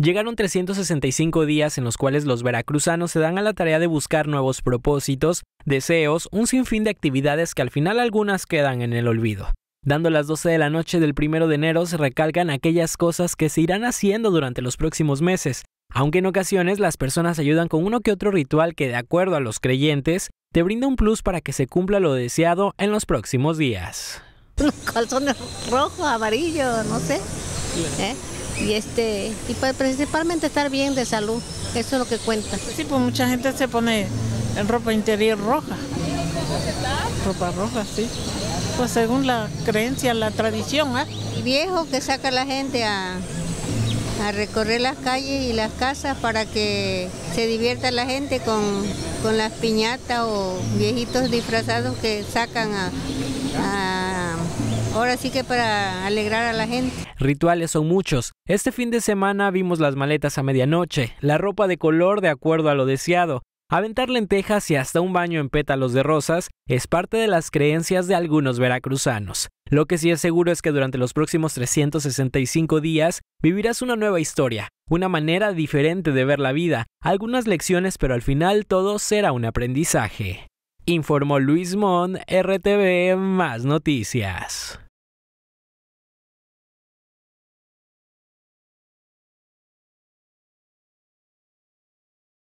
Llegaron 365 días en los cuales los veracruzanos se dan a la tarea de buscar nuevos propósitos, deseos, un sinfín de actividades que al final algunas quedan en el olvido. Dando las 12 de la noche del 1 de enero se recalcan aquellas cosas que se irán haciendo durante los próximos meses, aunque en ocasiones las personas ayudan con uno que otro ritual que de acuerdo a los creyentes te brinda un plus para que se cumpla lo deseado en los próximos días. Los calzones rojo, amarillo, no sé. ¿eh? y este y pues, principalmente estar bien de salud, eso es lo que cuenta. Pues sí, pues mucha gente se pone en ropa interior roja. Ropa roja, sí. Pues según la creencia, la tradición. ¿ah? viejo que saca la gente a, recorrer las calles y las casas para que se divierta la gente con, con las piñatas o viejitos disfrazados que sacan a ahora sí que para alegrar a la gente. Rituales son muchos. Este fin de semana vimos las maletas a medianoche, la ropa de color de acuerdo a lo deseado, aventar lentejas y hasta un baño en pétalos de rosas es parte de las creencias de algunos veracruzanos. Lo que sí es seguro es que durante los próximos 365 días vivirás una nueva historia, una manera diferente de ver la vida, algunas lecciones, pero al final todo será un aprendizaje. Informó Luis Mon, RTV Más Noticias.